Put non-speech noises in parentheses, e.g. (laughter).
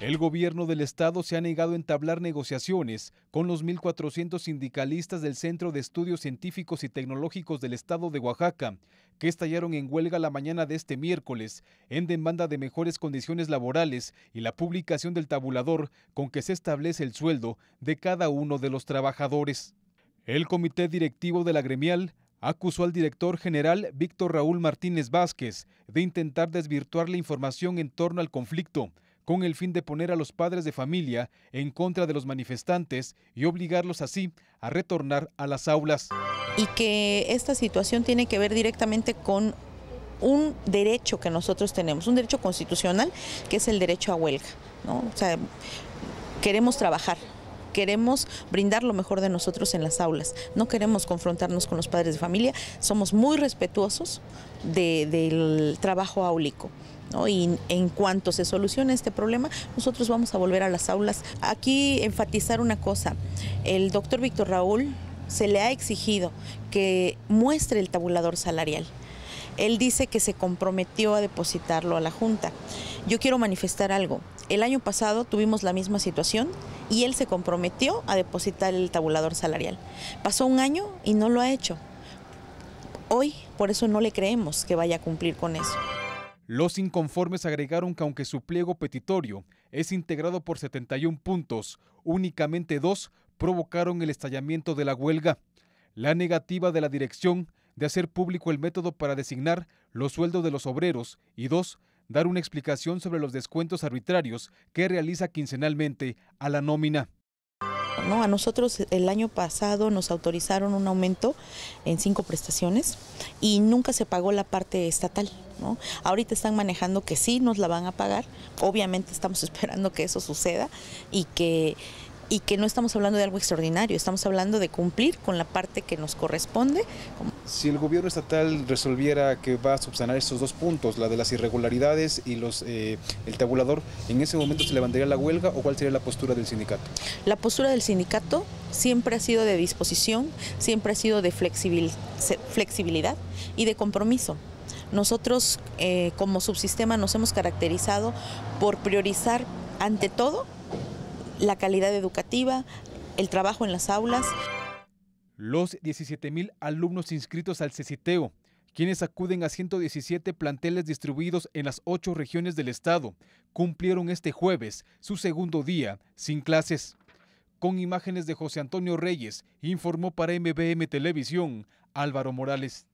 El gobierno del Estado se ha negado a entablar negociaciones con los 1.400 sindicalistas del Centro de Estudios Científicos y Tecnológicos del Estado de Oaxaca, que estallaron en huelga la mañana de este miércoles en demanda de mejores condiciones laborales y la publicación del tabulador con que se establece el sueldo de cada uno de los trabajadores. El comité directivo de la gremial acusó al director general Víctor Raúl Martínez Vázquez de intentar desvirtuar la información en torno al conflicto con el fin de poner a los padres de familia en contra de los manifestantes y obligarlos así a retornar a las aulas. Y que esta situación tiene que ver directamente con un derecho que nosotros tenemos, un derecho constitucional, que es el derecho a huelga. O sea, queremos trabajar, queremos brindar lo mejor de nosotros en las aulas, no queremos confrontarnos con los padres de familia, somos muy respetuosos del trabajo áulico. Y en cuanto se solucione este problema, nosotros vamos a volver a las aulas. Aquí enfatizar una cosa, el doctor Víctor Raúl se le ha exigido que muestre el tabulador salarial. Él dice que se comprometió a depositarlo a la Junta. Yo quiero manifestar algo. El año pasado tuvimos la misma situación y él se comprometió a depositar el tabulador salarial. Pasó un año y no lo ha hecho. Hoy, por eso no le creemos que vaya a cumplir con eso. Los inconformes agregaron que aunque su pliego petitorio es integrado por 71 puntos, únicamente dos provocaron el estallamiento de la huelga. La negativa de la dirección de hacer público el método para designar los sueldos de los obreros y dos, dar una explicación sobre los descuentos arbitrarios que realiza quincenalmente a la nómina a nosotros el año pasado nos autorizaron un aumento en cinco prestaciones y nunca se pagó la parte estatal. ¿no? Ahorita están manejando que sí nos la van a pagar. Obviamente estamos (laughs) esperando que eso suceda y que y que no estamos hablando de algo extraordinario, estamos hablando de cumplir con la parte que nos corresponde. Si el gobierno estatal resolviera que va a subsanar estos dos puntos, la de las irregularidades y los eh, el tabulador, ¿en ese momento se levantaría la huelga o cuál sería la postura del sindicato? La postura del sindicato siempre ha sido de disposición, siempre ha sido de flexibilidad y de compromiso. Nosotros eh, como subsistema nos hemos caracterizado por priorizar ante todo la calidad educativa, el trabajo en las aulas. Los 17.000 alumnos inscritos al CECITEO, quienes acuden a 117 planteles distribuidos en las ocho regiones del estado, cumplieron este jueves su segundo día sin clases. Con imágenes de José Antonio Reyes, informó para MBM Televisión Álvaro Morales.